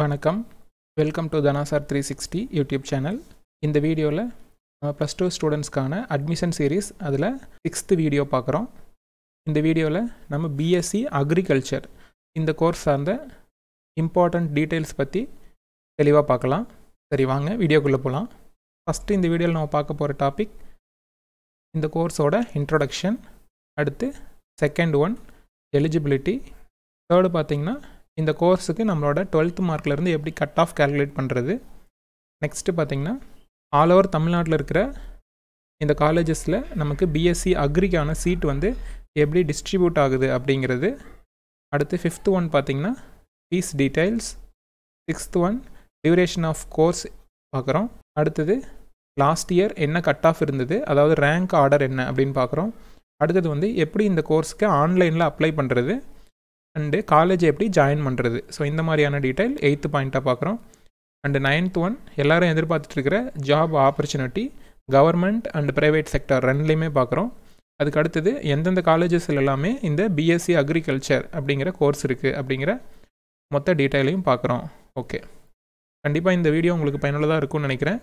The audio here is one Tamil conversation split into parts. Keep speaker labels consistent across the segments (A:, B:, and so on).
A: வணக்கம் வெல்கம் டு தனாசார் த்ரீ சிக்ஸ்டி யூடியூப் சேனல் இந்த வீடியோவில் ப்ளஸ் டூ ஸ்டூடெண்ட்ஸ்க்கான அட்மிஷன் சீரீஸ் அதில் சிக்ஸ்த்து வீடியோ பார்க்குறோம் இந்த வீடியோவில் நம்ம பிஎஸ்சி அக்ரிகல்ச்சர் இந்த கோர்ஸ் சார்ந்த இம்பார்ட்டண்ட் டீட்டெயில்ஸ் பற்றி தெளிவாக பார்க்கலாம் சரி வாங்க வீடியோக்குள்ளே போகலாம் ஃபஸ்ட்டு இந்த வீடியோவில் நம்ம பார்க்க போகிற டாபிக் இந்த கோர்ஸோட இன்ட்ரொடக்ஷன் அடுத்து செகண்ட் ஒன் எலிஜிபிலிட்டி தேர்டு பார்த்திங்கன்னா இந்த கோர்ஸுக்கு நம்மளோட டுவெல்த் மார்க்லேருந்து எப்படி கட் ஆஃப் கேல்குலேட் பண்ணுறது நெக்ஸ்ட்டு பார்த்திங்கன்னா ஆல் ஓவர் தமிழ்நாட்டில் இருக்கிற இந்த காலேஜஸில் நமக்கு பிஎஸ்சி அக்ரிக்கான சீட் வந்து எப்படி டிஸ்ட்ரிபியூட் ஆகுது அப்படிங்கிறது அடுத்து ஃபிஃப்த்து ஒன் பார்த்திங்கன்னா fees details sixth one duration of course பார்க்குறோம் அடுத்தது லாஸ்ட் இயர் என்ன கட் ஆஃப் இருந்தது அதாவது ரேங்க் ஆர்டர் என்ன அப்படின்னு பார்க்குறோம் அடுத்தது வந்து எப்படி இந்த கோர்ஸுக்கு ஆன்லைனில் அப்ளை பண்ணுறது அண்டு காலேஜ் எப்படி ஜாயின் பண்ணுறது ஸோ இந்த மாதிரியான டீட்டெயில் எயித்து பாயிண்ட்டாக பார்க்குறோம் அண்டு நைன்த் ஒன் எல்லோரும் எதிர்பார்த்துட்ருக்கிற job opportunity government and private sector ரெண்டுலேயுமே பார்க்குறோம் அதுக்கு அடுத்தது எந்தெந்த காலேஜஸில் எல்லாமே இந்த பிஎஸ்சி அக்ரிகல்ச்சர் அப்படிங்கிற கோர்ஸ் இருக்குது அப்படிங்கிற மொத்த டீட்டெயிலையும் பார்க்குறோம் ஓகே கண்டிப்பாக இந்த வீடியோ உங்களுக்கு பயனுள்ளதாக இருக்கும்னு நினைக்கிறேன்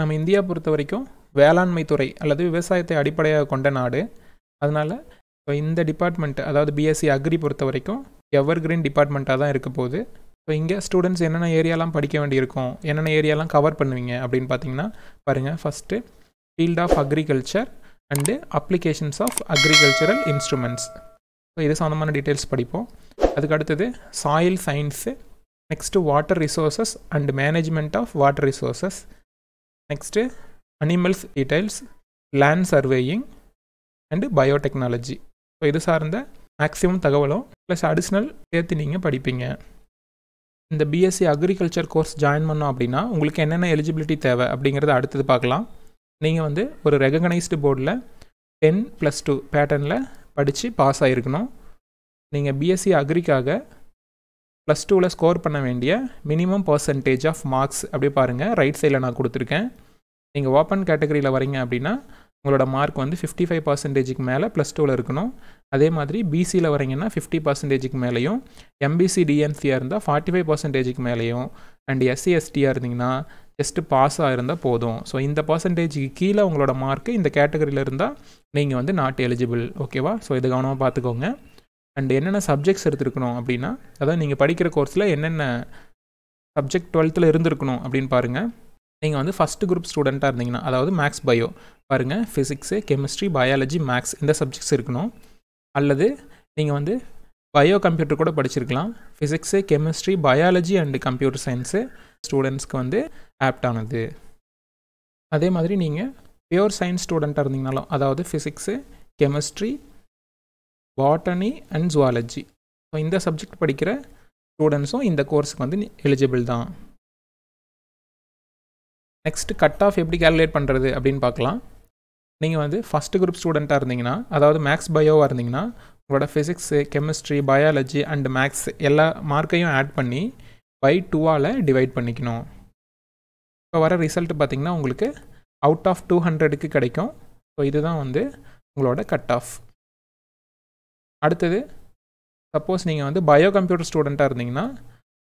A: நம்ம இந்தியா பொறுத்த வரைக்கும் வேளாண்மை துறை அல்லது விவசாயத்தை அடிப்படையாக கொண்ட நாடு அதனால் ஸோ இந்த டிபார்ட்மெண்ட் அதாவது பிஎஸ்சி அக்ரி பொறுத்த வரைக்கும் எவர் கிரீன் டிபார்ட்மெண்ட்டாக தான் இருக்க போகுது ஸோ இங்கே ஸ்டூடெண்ட்ஸ் என்னென்ன ஏரியாலாம் படிக்க வேண்டியிருக்கும் என்னென்ன ஏரியாலாம் கவர் பண்ணுவீங்க அப்படின்னு பார்த்தீங்கன்னா பாருங்கள் first field of agriculture and applications of agricultural instruments so இது சம்மந்தமான டீட்டெயில்ஸ் படிப்போம் அதுக்கு அடுத்தது soil science next water resources and management of water resources next animals details land surveying and biotechnology so இது சார்ந்த மேக்ஸிமம் தகவலும் ப்ளஸ் அடிஷ்னல் சேர்த்து நீங்கள் படிப்பீங்க இந்த பிஎஸ்சி அக்ரிகல்ச்சர் கோர்ஸ் ஜாயின் பண்ணோம் அப்படின்னா உங்களுக்கு என்னென்ன எலிஜிபிலிட்டி தேவை அப்படிங்கிறத அடுத்தது பார்க்கலாம் நீங்கள் வந்து ஒரு ரெகனைஸ்டு போர்டில் டென் ப்ளஸ் டூ பேட்டர்னில் படித்து பாஸ் ஆகிருக்கணும் நீங்கள் பிஎஸ்சி அக்ரிக்காக ப்ளஸ் டூவில் ஸ்கோர் பண்ண வேண்டிய மினிமம் பர்சன்டேஜ் ஆஃப் மார்க்ஸ் அப்படி பாருங்கள் ரைட் சைடில் நான் கொடுத்துருக்கேன் நீங்கள் ஓப்பன் கேட்டகரியில் வரீங்க அப்படின்னா உங்களோட மார்க் வந்து ஃபிஃப்டி ஃபைவ் பர்சன்டேஜுக்கு மேலே ப்ளஸ் டூவில் இருக்கணும் அதே மாதிரி பிசியில் வரீங்கன்னா ஃபிஃப்டி பர்சன்டேஜுக்கு மேலேயும் எம்பிசி டிஎன்சியாக இருந்தால் ஃபார்ட்டி ஃபைவ் பர்சன்டேஜுக்கு மேலேயும் அண்ட் எஸ்சி எஸ்டியாக இருந்தீங்கன்னா ஜஸ்ட்டு பாஸாக இருந்தால் போதும் ஸோ இந்த பர்சன்டேஜுக்கு கீழே உங்களோட மார்க்கு இந்த கேட்டகரியில் இருந்தால் நீங்கள் வந்து நாட் எலிஜிபிள் ஓகேவா ஸோ இது கவனமாக பார்த்துக்கோங்க அண்ட் என்னென்ன சப்ஜெக்ட்ஸ் எடுத்துருக்கணும் அப்படின்னா அதாவது நீங்கள் படிக்கிற கோர்ஸில் என்னென்ன சப்ஜெக்ட் டுவெல்த்தில் இருந்திருக்கணும் அப்படின்னு பாருங்கள் நீங்கள் வந்து ஃபஸ்ட் குரூப் ஸ்டூடெண்ட்டாக இருந்தீங்கன்னா அதாவது மேக்ஸ் பயோ பாருங்கள் ஃபிசிக்ஸு கெமிஸ்ட்ரி பயாலஜி மேக்ஸ் இந்த சப்ஜெக்ட்ஸ் இருக்கணும் அல்லது நீங்கள் வந்து பயோ கம்ப்யூட்டர் கூட படிச்சிருக்கலாம் physics chemistry biology and computer science ஸ்டூடெண்ட்ஸ்க்கு வந்து ஆப்டானது அதே மாதிரி நீங்கள் பியூர் சயின்ஸ் ஸ்டூடெண்ட்டாக இருந்தீங்கனாலும் அதாவது physics chemistry botany and zoology so இந்த சப்ஜெக்ட் படிக்கிற ஸ்டூடெண்ட்ஸும் இந்த கோர்ஸுக்கு வந்து எலிஜிபிள் தான் நெக்ஸ்ட் கட் ஆஃப் எப்படி கேல்குலேட் பண்ணுறது அப்படின்னு பார்க்கலாம் நீங்கள் வந்து ஃபஸ்ட்டு குரூப் ஸ்டூடெண்ட்டாக இருந்தீங்கன்னா அதாவது மேக்ஸ் பயோவாக இருந்தீங்கன்னா உங்களோட physics chemistry biology and maths எல்லா மார்க்கையும் ஆட் பண்ணி பை டூவால் டிவைட் பண்ணிக்கணும் இப்போ வர ரிசல்ட் பார்த்திங்கன்னா உங்களுக்கு அவுட் ஆஃப் டூ ஹண்ட்ரடுக்கு கிடைக்கும் ஸோ இதுதான் வந்து உங்களோட கட் ஆஃப் அடுத்தது சப்போஸ் நீங்கள் வந்து பயோ கம்ப்யூட்டர் ஸ்டூடெண்ட்டாக இருந்தீங்கன்னா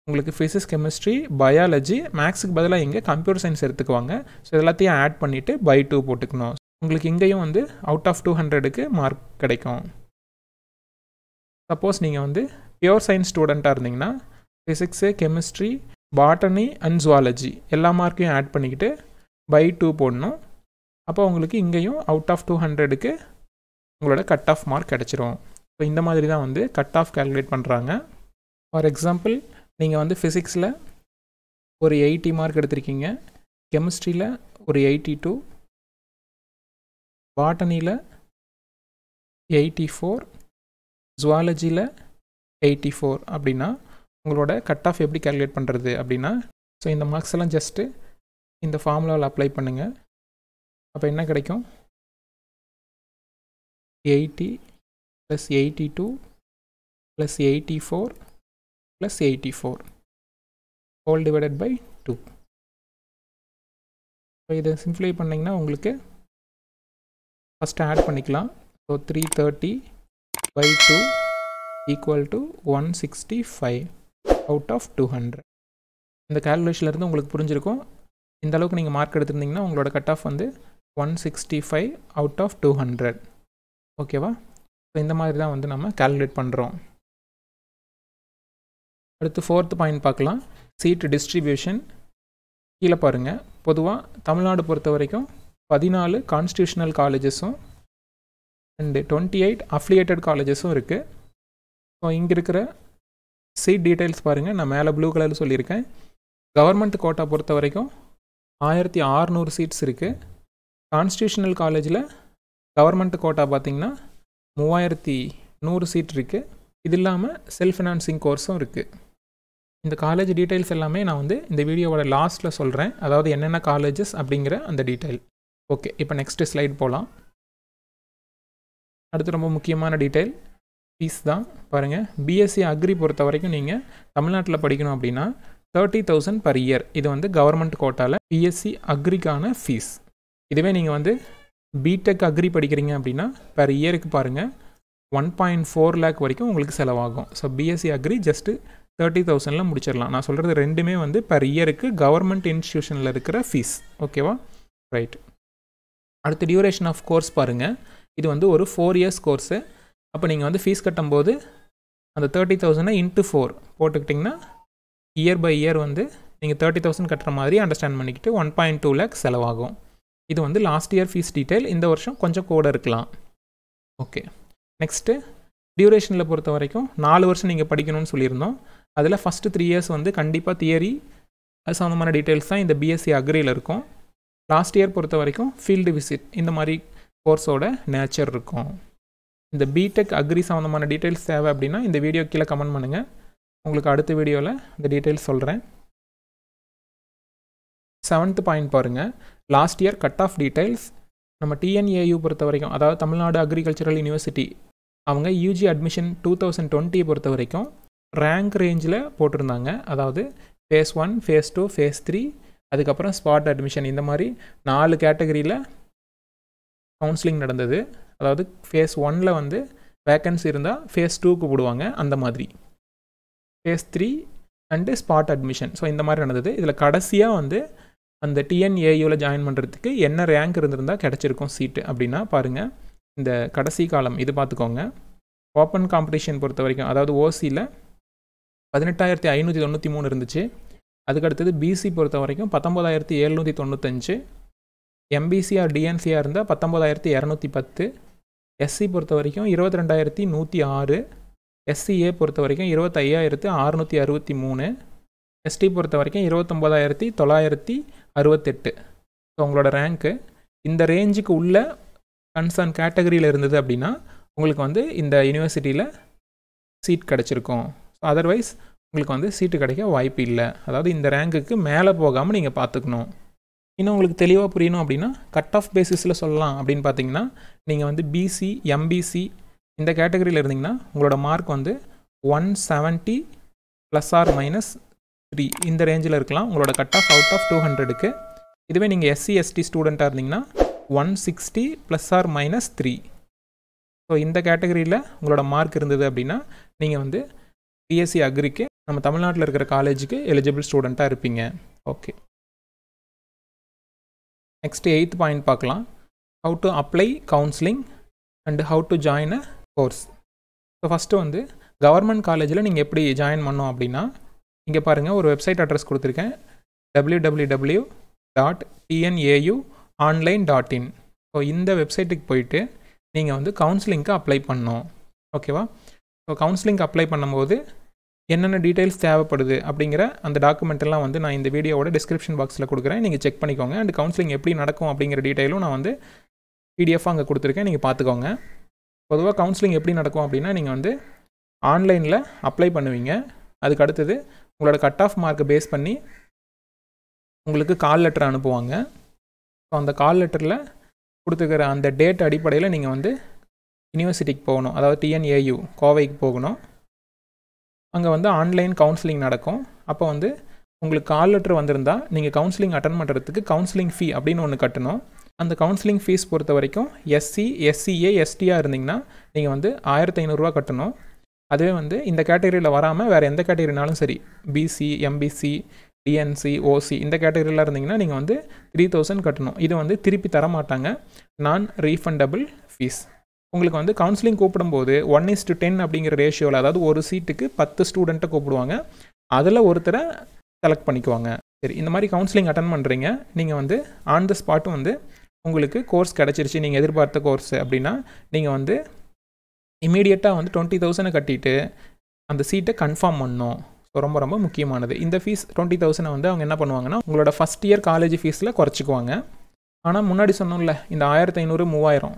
A: உங்களுக்கு ஃபிசிக்ஸ் கெமிஸ்ட்ரி பயாலஜி மேக்ஸுக்கு பதிலாக இங்கே கம்ப்யூட்டர் சயின்ஸ் எடுத்துக்குவாங்க ஸோ எல்லாத்தையும் ஆட் பண்ணிவிட்டு பை டூ போட்டுக்கணும் உங்களுக்கு இங்கேயும் வந்து அவுட் ஆஃப் டூ ஹண்ட்ரடுக்கு மார்க் கிடைக்கும் சப்போஸ் நீங்கள் வந்து பியோர் சயின்ஸ் ஸ்டூடெண்ட்டாக இருந்தீங்கன்னா physics chemistry botany and zoology எல்லா மார்க்கையும் ஆட் பண்ணிக்கிட்டு பை டூ போடணும் அப்போ உங்களுக்கு இங்கேயும் அவுட் ஆஃப் டூ ஹண்ட்ரடுக்கு உங்களோட கட் ஆஃப் மார்க் கிடச்சிரும் ஸோ இந்த மாதிரி தான் வந்து கட் ஆஃப் கேல்குலேட் பண்ணுறாங்க ஃபார் எக்ஸாம்பிள் நீங்கள் வந்து ஃபிசிக்ஸில் ஒரு எயிட்டி மார்க் எடுத்திருக்கீங்க கெமிஸ்ட்ரியில் ஒரு எயிட்டி டூ பாட்டனியில் எயிட்டி ஃபோர் ஜுவாலஜியில் எயிட்டி ஃபோர் அப்படின்னா உங்களோட கட் ஆஃப் எப்படி கேல்குலேட் பண்ணுறது அப்படின்னா ஸோ இந்த மார்க்ஸ் எல்லாம் ஜஸ்ட்டு இந்த ஃபார்முலாவில் அப்ளை பண்ணுங்கள் அப்போ என்ன கிடைக்கும் eighty plus eighty two plus eighty four plus eighty four whole divided by two இப்போ இதை சிம்ப்ளிஃபை பண்ணிங்கன்னா உங்களுக்கு ஃபஸ்ட்டு ஆட் பண்ணிக்கலாம் so three thirty by two equal to one sixty five out of two hundred இந்த கேல்குலேஷன்லேருந்து உங்களுக்கு புரிஞ்சிருக்கும் இந்த அளவுக்கு நீங்கள் மார்க் எடுத்திருந்தீங்கன்னா உங்களோட கட் ஆஃப் வந்து one sixty five out of two hundred ஓகேவா ஸோ இந்த மாதிரி தான் வந்து நம்ம கேல்குலேட் பண்ணுறோம் அடுத்து ஃபோர்த் பாயிண்ட் பார்க்கலாம் சீட்டு டிஸ்ட்ரிபியூஷன் கீழே பாருங்கள் பொதுவாக தமிழ்நாடு பொறுத்த வரைக்கும் பதினாலு கான்ஸ்டியூஷனல் காலேஜஸும் அண்டு டுவெண்ட்டி எயிட் அஃப்லியேட்டட் காலேஜஸும் இருக்குது ஸோ இங்கே இருக்கிற சீட் டீட்டெயில்ஸ் பாருங்கள் நான் மேலே ப்ளூ கலரில் சொல்லியிருக்கேன் கவர்மெண்ட் கோட்டா பொறுத்த வரைக்கும் ஆயிரத்தி ஆறுநூறு சீட்ஸ் இருக்குது கான்ஸ்டியூஷனல் காலேஜில் கவர்மெண்ட் கோட்டா பார்த்திங்கன்னா மூவாயிரத்தி நூறு சீட் இருக்குது இது இல்லாமல் செல்ஃப் ஃபினான்சிங் கோர்ஸும் இருக்குது இந்த காலேஜ் டீட்டெயில்ஸ் எல்லாமே நான் வந்து இந்த வீடியோவோட லாஸ்ட்டில் சொல்கிறேன் அதாவது என்னென்ன காலேஜஸ் அப்படிங்கிற அந்த டீட்டெயில் ஓகே இப்போ நெக்ஸ்ட்டு ஸ்லைட் போகலாம் அடுத்து ரொம்ப முக்கியமான டீட்டெயில் ஃபீஸ் தான் பாருங்கள் பிஎஸ்சி அக்ரி e பொறுத்த வரைக்கும் நீங்கள் தமிழ்நாட்டில் படிக்கணும் அப்படின்னா தேர்ட்டி தௌசண்ட் பர் இயர் இது வந்து கவர்மெண்ட் கோட்டாவில் பிஎஸ்சி அக்ரிக்கான ஃபீஸ் இதுவே நீங்கள் வந்து பிடெக் அக்ரி படிக்கிறீங்க அப்படின்னா பர் இயருக்கு பாருங்கள் ஒன் பாயிண்ட் ஃபோர் லேக் வரைக்கும் உங்களுக்கு செலவாகும் so BSc agri just thirty தௌசண்டில் முடிச்சிடலாம் நான் சொல்கிறது ரெண்டுமே வந்து பர் இயருக்கு கவர்மெண்ட் இன்ஸ்டியூஷனில் இருக்கிற ஃபீஸ் ஓகேவா ரைட் அடுத்து டியூரேஷன் ஆஃப் கோர்ஸ் பாருங்கள் இது வந்து ஒரு ஃபோர் இயர்ஸ் கோர்ஸு அப்போ நீங்கள் வந்து ஃபீஸ் கட்டும்போது அந்த தேர்ட்டி தௌசண்டை இன்ட்டு ஃபோர் போட்டுக்கிட்டிங்கன்னா இயர் பை இயர் வந்து நீங்கள் தேர்ட்டி தௌசண்ட் கட்டுற மாதிரி அண்டர்ஸ்டாண்ட் பண்ணிக்கிட்டு ஒன் பாயிண்ட் டூ லேக் செலவாகும் இது வந்து லாஸ்ட் இயர் ஃபீஸ் டீட்டெயில் இந்த வருஷம் கொஞ்சம் கூட இருக்கலாம் ஓகே நெக்ஸ்ட்டு டியூரேஷனில் பொறுத்த வரைக்கும் நாலு வருஷம் நீங்கள் படிக்கணும்னு சொல்லியிருந்தோம் அதில் ஃபஸ்ட்டு த்ரீ இயர்ஸ் வந்து கண்டிப்பாக தியரி அது சம்மந்தமான டீட்டெயில்ஸ் தான் இந்த பிஎஸ்சி அக்ரியில் இருக்கும் லாஸ்ட் இயர் பொறுத்த வரைக்கும் ஃபீல்டு விசிட் இந்த மாதிரி கோர்ஸோட நேச்சர் இருக்கும் இந்த பிடெக் அக்ரி சம்மந்தமான டீட்டெயில்ஸ் தேவை அப்படின்னா இந்த வீடியோ கீழே கமெண்ட் பண்ணுங்கள் உங்களுக்கு அடுத்த வீடியோவில் இந்த டீட்டெயில்ஸ் சொல்கிறேன் செவன்த் பாயிண்ட் பாருங்கள் last year cut off details நம்ம டிஎன்ஏயு பொறுத்த வரைக்கும் அதாவது தமிழ்நாடு அக்ரிகல்ச்சரல் யூனிவர்சிட்டி அவங்க UG admission two thousand twenty பொறுத்த வரைக்கும் ரேங்க் ரேஞ்சில் போட்டிருந்தாங்க அதாவது phase one phase two phase three அதுக்கப்புறம் ஸ்பாட் அட்மிஷன் இந்த மாதிரி நாலு கேட்டகரியில் கவுன்சிலிங் நடந்தது அதாவது ஃபேஸ் ஒனில் வந்து வேக்கன்சி இருந்தால் ஃபேஸ் டூக்கு போடுவாங்க அந்த மாதிரி phase three and spot admission so இந்த மாதிரி நடந்தது இதில் கடைசியாக வந்து அந்த டிஎன்ஏயூவில் ஜாயின் பண்ணுறதுக்கு என்ன ரேங்க் இருந்திருந்தால் கிடச்சிருக்கும் சீட்டு அப்படின்னா பாருங்கள் இந்த கடைசி காலம் இது பார்த்துக்கோங்க ஓப்பன் காம்படிஷன் பொறுத்த வரைக்கும் அதாவது ஓசியில் பதினெட்டாயிரத்தி ஐநூற்றி தொண்ணூற்றி மூணு இருந்துச்சு அதுக்கடுத்தது பிசி பொறுத்த வரைக்கும் பத்தொம்போதாயிரத்தி எழுநூற்றி தொண்ணூத்தஞ்சு எம்பிசிஆர் டிஎன்சியாக இருந்தால் பத்தொம்போதாயிரத்தி இரநூத்தி பத்து எஸ்சி பொறுத்த வரைக்கும் இருபத்தி ரெண்டாயிரத்தி நூற்றி ஆறு எஸ்சிஏ பொறுத்த வரைக்கும் இருபத்தையாயிரத்து அறுநூற்றி அறுபத்தி மூணு எஸ்டி பொறுத்த வரைக்கும் இருபத்தொம்போதாயிரத்தி தொள்ளாயிரத்தி அறுபத்தெட்டு ஸோ உங்களோட ரேங்க்கு இந்த ரேஞ்சுக்கு உள்ள கன்சர்ன் கேட்டகரியில் இருந்தது அப்படின்னா உங்களுக்கு வந்து இந்த யூனிவர்சிட்டியில் சீட் கிடச்சிருக்கும் ஸோ அதர்வைஸ் உங்களுக்கு வந்து சீட்டு கிடைக்க வாய்ப்பு இல்லை அதாவது இந்த ரேங்குக்கு மேலே போகாமல் நீங்கள் பார்த்துக்கணும் இன்னும் உங்களுக்கு தெளிவாக புரியணும் அப்படின்னா கட் ஆஃப் பேசிஸில் சொல்லலாம் அப்படின்னு பார்த்தீங்கன்னா நீங்கள் வந்து பிசி எம்பிசி இந்த கேட்டகரியில் இருந்தீங்கன்னா உங்களோட மார்க் வந்து one seventy plus or minus three இந்த ரேஞ்சில் இருக்கலாம் உங்களோட cut off out of two ஹண்ட்ரடுக்கு இதுவே நீங்கள் எஸ்சி எஸ்டி ஸ்டூடெண்ட்டாக இருந்தீங்கன்னா one sixty plus or minus three so இந்த கேட்டகரியில் உங்களோட மார்க் இருந்தது அப்படின்னா நீங்கள் வந்து பிஎஸ்சி அக்ரிக்கு நம்ம தமிழ்நாட்டில் இருக்கிற காலேஜுக்கு எலிஜிபிள் ஸ்டூடெண்ட்டாக இருப்பீங்க ஓகே நெக்ஸ்ட் எயித் பாயிண்ட் பார்க்கலாம் how to apply counselling and how to join a course so first வந்து கவர்மெண்ட் காலேஜில் நீங்கள் எப்படி ஜாயின் பண்ணோம் அப்படின்னா இங்கே பாருங்கள் ஒரு வெப்சைட் அட்ரஸ் கொடுத்துருக்கேன் W W W dot TNAU online dot in so இந்த வெப்சைட்டுக்கு போயிட்டு நீங்கள் வந்து கவுன்சிலிங்க்கு அப்ளை பண்ணோம் ஓகேவா ஸோ கவுன்சிலிங்க்கு அப்ளை பண்ணும்போது என்னென்ன டீட்டெயில்ஸ் தேவைப்படுது அப்படிங்கிற அந்த டாக்குமெண்ட்டெல்லாம் வந்து நான் இந்த வீடியோவோட டிஸ்கிரிப்ஷன் பாக்ஸில் கொடுக்குறேன் நீங்கள் செக் பண்ணிக்கோங்க அண்ட் கவுன்சிலிங் எப்படி நடக்கும் அப்படிங்கிற டீட்டெயிலும் நான் வந்து பிடிஎஃப் அங்கே கொடுத்துருக்கேன் நீங்கள் பார்த்துக்கோங்க பொதுவாக கவுன்சிலிங் எப்படி நடக்கும் அப்படின்னா நீங்கள் வந்து ஆன்லைனில் அப்ளை பண்ணுவீங்க அதுக்கு அடுத்தது உங்களோட கட் ஆஃப் மார்க்கை பேஸ் பண்ணி உங்களுக்கு கால் லெட்டர் அனுப்புவாங்க ஸோ அந்த கால் லெட்டரில் கொடுத்துக்கிற அந்த டேட் அடிப்படையில் நீங்கள் வந்து யூனிவர்சிட்டிக்கு போகணும் அதாவது டிஎன்ஏயு கோவைக்கு போகணும் அங்கே வந்து ஆன்லைன் கவுன்சிலிங் நடக்கும் அப்போ வந்து உங்களுக்கு கால் லெட்டர் வந்திருந்தால் நீங்கள் கவுன்சிலிங் அட்டன் பண்ணுறதுக்கு கவுன்சிலிங் ஃபீ அப்படின்னு ஒன்று கட்டணும் அந்த கவுன்சிலிங் ஃபீஸ் பொறுத்த வரைக்கும் எஸ்சி எஸ்சிஏ எஸ்டியாக இருந்தீங்கன்னா நீங்கள் வந்து ஆயிரத்தி ஐநூறுரூவா கட்டணும் அதுவே வந்து இந்த கேட்டகரியில் வராமல் வேறு எந்த கேட்டகரினாலும் சரி பிசி எம்பிசி டிஎன்சி ஓசி இந்த கேட்டகரியில் இருந்தீங்கன்னா நீங்கள் வந்து த்ரீ தௌசண்ட் கட்டணும் இது வந்து திருப்பி தர மாட்டாங்க நான் ரீஃபண்டபிள் ஃபீஸ் உங்களுக்கு வந்து கவுன்சிலிங் கூப்பிடும்போது ஒன் இஸ் டு டென் அப்படிங்கிற ரேஷியோவில் அதாவது ஒரு சீட்டுக்கு பத்து ஸ்டூடெண்ட்டை கூப்பிடுவாங்க அதில் ஒருத்தரை செலக்ட் பண்ணிக்குவாங்க சரி இந்த மாதிரி கவுன்சிலிங் அட்டன் பண்ணுறீங்க நீங்கள் வந்து ஆன் த ஸ்பாட்டும் வந்து உங்களுக்கு கோர்ஸ் கிடச்சிருச்சு நீங்கள் எதிர்பார்த்த கோர்ஸ் அப்படின்னா நீங்கள் வந்து இமீடியட்டாக வந்து டுவெண்ட்டி தௌசண்டை கட்டிட்டு அந்த சீட்டை கன்ஃபார்ம் பண்ணணும் ஸோ ரொம்ப ரொம்ப முக்கியமானது இந்த ஃபீஸ் டுவெண்ட்டி தௌசண்டை வந்து அவங்க என்ன பண்ணுவாங்கன்னா உங்களோட ஃபஸ்ட் இயர் காலேஜ் ஃபீஸில் குறைச்சிக்குவாங்க ஆனால் முன்னாடி சொன்னோம்ல இந்த ஆயிரத்தி ஐநூறு மூவாயிரம்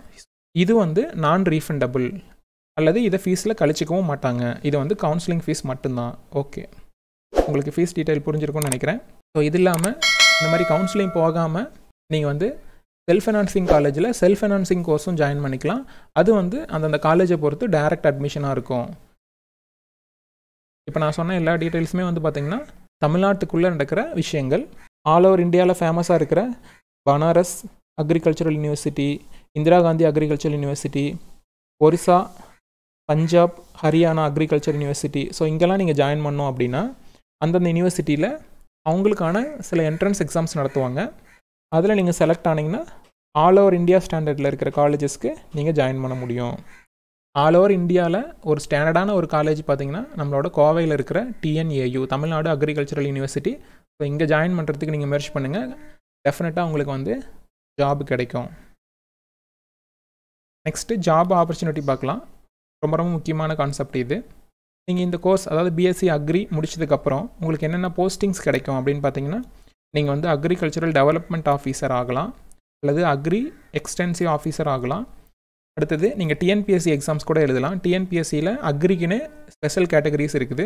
A: இது வந்து நான் ரீஃபண்டபுள் அல்லது இதை ஃபீஸில் கழிச்சிக்கவும் மாட்டாங்க இது வந்து கவுன்சிலிங் ஃபீஸ் மட்டும்தான் ஓகே உங்களுக்கு ஃபீஸ் டீட்டெயில் புரிஞ்சிருக்கும்னு நினைக்கிறேன் ஸோ இது இல்லாமல் இந்த மாதிரி கவுன்சிலிங் போகாமல் நீங்கள் வந்து செல்ஃப் ஃபைனான்சிங் காலேஜில் செல்ஃப் ஃபைனான்சிங் கோர்ஸும் ஜாயின் பண்ணிக்கலாம் அது வந்து அந்தந்த காலேஜை பொறுத்து டைரக்ட் அட்மிஷனாக இருக்கும் இப்போ நான் சொன்ன எல்லா டீட்டெயில்ஸுமே வந்து பார்த்திங்கன்னா தமிழ்நாட்டுக்குள்ளே நடக்கிற விஷயங்கள் ஆல் ஓவர் இந்தியாவில் ஃபேமஸாக இருக்கிற Banaras agricultural university Indira Gandhi agriculture university Orissa Punjab Haryana agriculture university so இங்கெல்லாம் நீங்கள் ஜாயின் பண்ணோம் அப்படின்னா அந்தந்த யூனிவர்சிட்டியில் அவங்களுக்கான சில என்ட்ரன்ஸ் எக்ஸாம்ஸ் நடத்துவாங்க அதில் நீங்கள் செலக்ட் ஆனீங்கன்னா ஆல் ஓவர் இந்தியா ஸ்டாண்டர்டில் இருக்கிற காலேஜஸ்க்கு நீங்கள் ஜாயின் பண்ண முடியும் ஆல் ஓவர் இந்தியாவில் ஒரு ஸ்டாண்டர்டான ஒரு காலேஜ் பார்த்தீங்கன்னா நம்மளோட கோவையில் இருக்கிற TNAU Tamil Nadu agricultural university so இங்கே ஜாயின் பண்ணுறதுக்கு நீங்கள் முயற்சி பண்ணுங்கள் டெஃபினட்டாக உங்களுக்கு வந்து ஜாப் கிடைக்கும் நெக்ஸ்ட்டு ஜாப் ஆப்பர்ச்சுனிட்டி பார்க்கலாம் ரொம்ப ரொம்ப முக்கியமான கான்செப்ட் இது நீங்கள் இந்த கோர்ஸ் அதாவது பிஎஸ்சி அக்ரி முடிச்சதுக்கப்புறம் உங்களுக்கு என்னென்ன போஸ்டிங்ஸ் கிடைக்கும் அப்படின்னு பார்த்தீங்கன்னா நீங்கள் வந்து அக்ரிகல்ச்சரல் டெவலப்மெண்ட் ஆஃபீஸர் ஆகலாம் அல்லது அக்ரி எக்ஸ்டென்சிவ் ஆஃபீஸர் ஆகலாம் அடுத்தது நீங்கள் டிஎன்பிஎஸ்சி எக்ஸாம்ஸ் கூட எழுதலாம் டிஎன்பிஎஸ்சியில் அக்ரிக்குன்னு ஸ்பெஷல் கேட்டகரிஸ் இருக்குது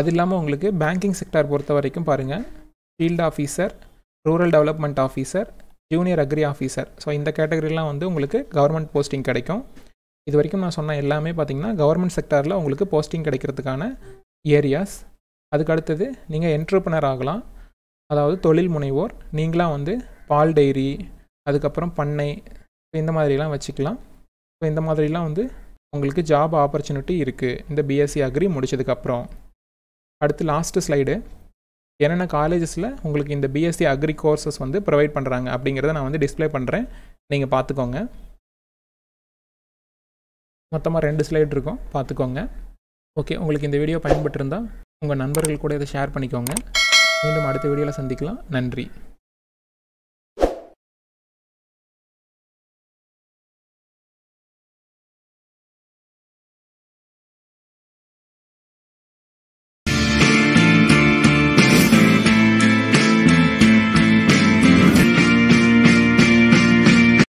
A: அது இல்லாமல் உங்களுக்கு பேங்கிங் செக்டார் பொறுத்த வரைக்கும் பாருங்கள் field officer rural development officer junior agri officer so இந்த கேட்டகரிலாம் வந்து உங்களுக்கு கவர்மெண்ட் போஸ்டிங் கிடைக்கும் இது வரைக்கும் நான் சொன்ன எல்லாமே பார்த்திங்கன்னா கவர்மெண்ட் செக்டாரில் உங்களுக்கு போஸ்டிங் கிடைக்கிறதுக்கான ஏரியாஸ் அதுக்கு அடுத்தது நீங்கள் என்ட்ரப்பனர் ஆகலாம் அதாவது தொழில் முனைவோர் நீங்களாம் வந்து பால் டைரி அதுக்கப்புறம் பண்ணை இந்த மாதிரிலாம் வச்சுக்கலாம் ஸோ இந்த மாதிரிலாம் வந்து உங்களுக்கு ஜாப் ஆப்பர்ச்சுனிட்டி இருக்குது இந்த பிஎஸ்சி அக்ரி முடிச்சதுக்கப்புறம் அடுத்து லாஸ்ட்டு ஸ்லைடு என்னென்ன காலேஜஸில் உங்களுக்கு இந்த பிஎஸ்சி அக்ரி கோர்சஸ் வந்து ப்ரொவைட் பண்ணுறாங்க அப்படிங்கிறத நான் வந்து டிஸ்பிளே பண்ணுறேன் நீங்கள் பார்த்துக்கோங்க மொத்தமாக ரெண்டு ஸ்லைட் இருக்கும் பார்த்துக்கோங்க ஓகே உங்களுக்கு இந்த வீடியோ பயன்பட்டிருந்தால் உங்கள் நண்பர்கள் கூட இதை ஷேர் பண்ணிக்கோங்க மீண்டும் அடுத்த வீடியோவில் சந்திக்கலாம் நன்றி